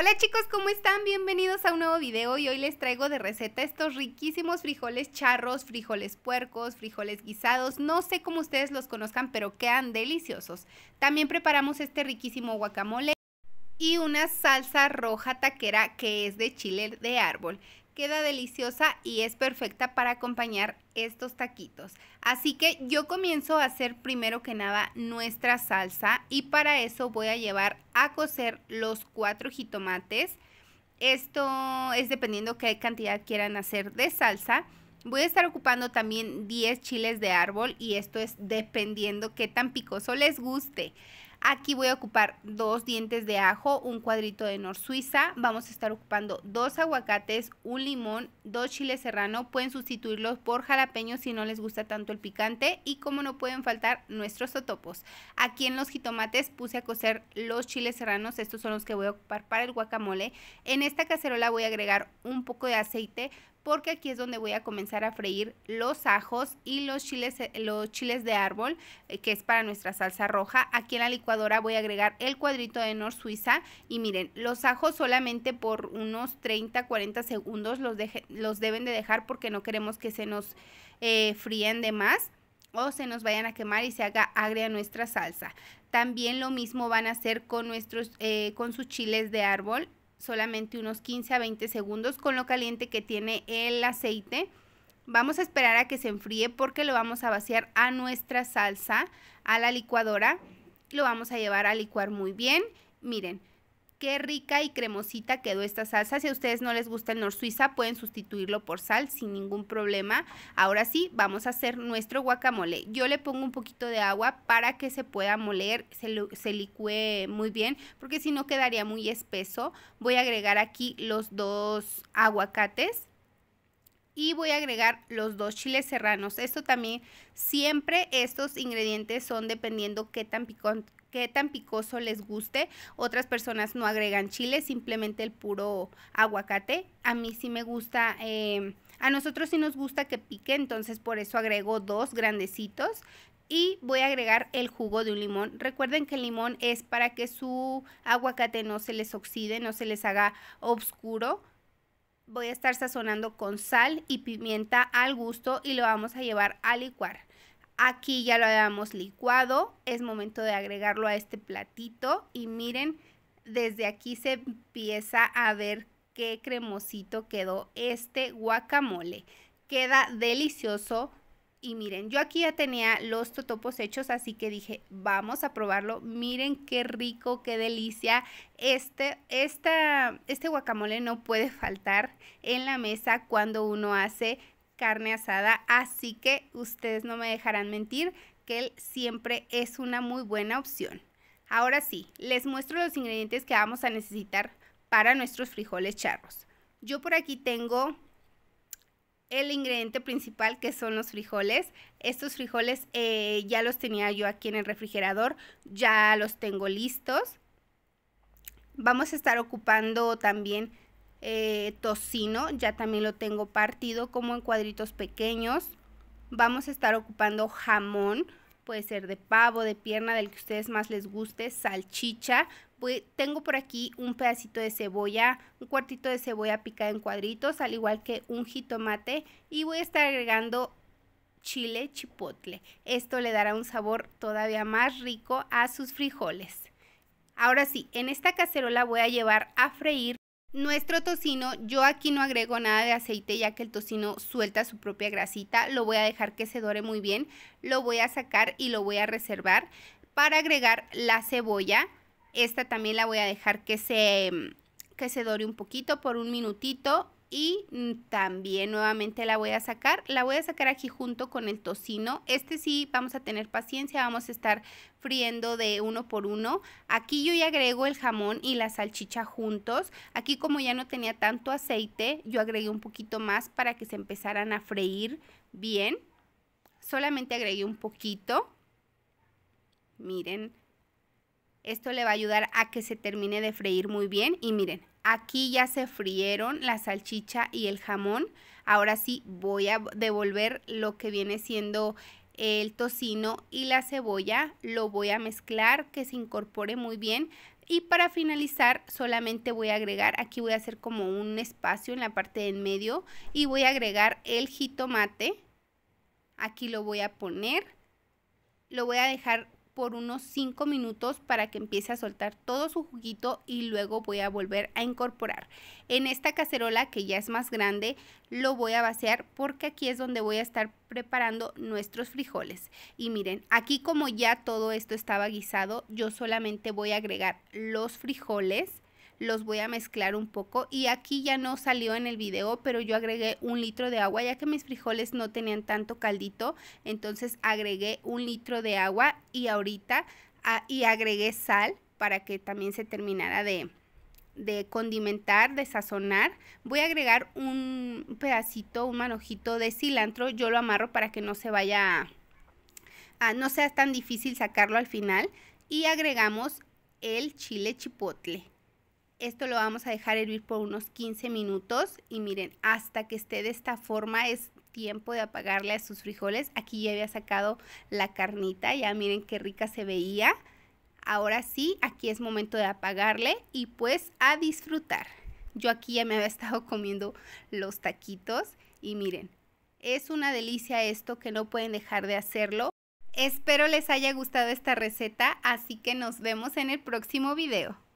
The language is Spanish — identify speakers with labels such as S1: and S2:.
S1: Hola chicos, ¿cómo están? Bienvenidos a un nuevo video y hoy les traigo de receta estos riquísimos frijoles charros, frijoles puercos, frijoles guisados, no sé cómo ustedes los conozcan, pero quedan deliciosos. También preparamos este riquísimo guacamole y una salsa roja taquera que es de chile de árbol queda deliciosa y es perfecta para acompañar estos taquitos. Así que yo comienzo a hacer primero que nada nuestra salsa y para eso voy a llevar a cocer los cuatro jitomates. Esto es dependiendo qué cantidad quieran hacer de salsa. Voy a estar ocupando también 10 chiles de árbol y esto es dependiendo qué tan picoso les guste. Aquí voy a ocupar dos dientes de ajo, un cuadrito de nor suiza. Vamos a estar ocupando dos aguacates, un limón, dos chiles serrano. Pueden sustituirlos por jalapeños si no les gusta tanto el picante. Y como no pueden faltar, nuestros totopos. Aquí en los jitomates puse a cocer los chiles serranos. Estos son los que voy a ocupar para el guacamole. En esta cacerola voy a agregar un poco de aceite porque aquí es donde voy a comenzar a freír los ajos y los chiles, eh, los chiles de árbol, eh, que es para nuestra salsa roja. Aquí en la licuadora voy a agregar el cuadrito de Nor Suiza y miren, los ajos solamente por unos 30, 40 segundos los, deben de dejar porque no queremos que se nos eh, fríen de más o se nos vayan a quemar y se haga agria nuestra salsa. También lo mismo van a hacer con nuestros, con sus chiles de árbol solamente unos 15 a 20 segundos con lo caliente que tiene el aceite. Vamos a esperar a que se enfríe porque lo vamos a vaciar a nuestra salsa, a la licuadora. Lo vamos a llevar a licuar muy bien. Miren, Qué rica y cremosita quedó esta salsa. Si a ustedes no les gusta el nor suiza, pueden sustituirlo por sal sin ningún problema. Ahora sí, vamos a hacer nuestro guacamole. Yo le pongo un poquito de agua para que se pueda moler, se, licue muy bien, porque si no quedaría muy espeso. Voy a agregar aquí los dos aguacates y voy a agregar los dos chiles serranos. Esto también, siempre estos ingredientes son dependiendo qué tan picante qué tan picoso les guste. Otras personas no agregan chile, simplemente el puro aguacate. A mí sí me gusta, em, a nosotros sí nos gusta que pique, entonces por eso agrego dos grandecitos. Y voy a agregar el jugo de un limón. Recuerden que el limón es para que su aguacate no se les oxide, no se les haga oscuro. Voy a estar sazonando con sal y pimienta al gusto y lo vamos a llevar a licuar. Aquí ya lo habíamos licuado, es momento de agregarlo a este platito y miren, desde aquí se empieza a ver qué cremosito quedó este guacamole. Queda delicioso y miren, yo aquí ya tenía los totopos hechos, así que dije, vamos a probarlo. Miren qué rico, qué delicia. Este, esta, este guacamole no puede faltar en la mesa cuando uno hace carne asada, así que ustedes no me dejarán mentir que él siempre es una muy buena opción. Ahora sí, les muestro los ingredientes que vamos a necesitar para nuestros frijoles charros. Yo por aquí tengo el ingrediente principal que son los frijoles. Estos frijoles eh, ya los tenía yo aquí en el refrigerador, ya los tengo listos. Vamos a estar ocupando también eh, tocino, ya también lo tengo partido como en cuadritos pequeños. Vamos a estar ocupando jamón, puede ser de pavo, de pierna, del que ustedes más les guste, salchicha. tengo por aquí un pedacito de cebolla, un cuartito de cebolla picada en cuadritos, al igual que un jitomate. Y voy a estar agregando chile chipotle. Esto le dará un sabor todavía más rico a sus frijoles. Ahora sí, en esta cacerola voy a llevar a freír nuestro tocino, yo aquí no agrego nada de aceite ya que el tocino suelta su propia grasita, lo voy a dejar que se dore muy bien, lo voy a sacar y lo voy a reservar para agregar la cebolla. Esta también la voy a dejar que se, que se dore un poquito por un minutito y mm, también nuevamente la voy a sacar. La voy a sacar aquí junto con el tocino. Este sí vamos a tener paciencia, vamos a estar friendo de uno por uno. Aquí yo ya agrego el jamón y la salchicha juntos. Aquí como ya no tenía tanto aceite, yo agregué un poquito más para que se empezaran a freír bien. Solamente agregué un poquito. Miren, esto le va a ayudar a que se termine de freír muy bien y miren, Aquí ya se frieron la salchicha y el jamón. Ahora sí voy a devolver lo que viene siendo el tocino y la cebolla. Lo voy a mezclar que se incorpore muy bien. Y para finalizar solamente voy a agregar, aquí voy a hacer como un espacio en la parte de en medio y voy a agregar el jitomate. Aquí lo voy a poner. Lo voy a dejar por unos 5 minutos para que empiece a soltar todo su juguito y luego voy a volver a incorporar. En esta cacerola que ya es más grande lo voy a vaciar porque aquí es donde voy a estar preparando nuestros frijoles. Y miren, aquí como ya todo esto estaba guisado, yo solamente voy a agregar los frijoles los voy a mezclar un poco y aquí ya no salió en el video pero yo agregué un litro de agua ya que mis frijoles no tenían tanto caldito entonces agregué un litro de agua y ahorita ah, y agregué sal para que también se terminara de, condimentar, de sazonar, voy a agregar un pedacito, un manojito de cilantro. Yo lo amarro para que no se vaya, a, no sea tan difícil sacarlo al final. Y agregamos el chile chipotle. Esto lo vamos a dejar hervir por unos 15 minutos y miren, hasta que esté de esta forma es tiempo de apagarle a sus frijoles. Aquí ya había sacado la carnita, ya miren qué rica se veía. Ahora sí, aquí es momento de apagarle y pues a disfrutar. Yo aquí ya me había estado comiendo los taquitos y miren, es una delicia esto que no pueden dejar de hacerlo. Espero les haya gustado esta receta, así que nos vemos en el próximo video.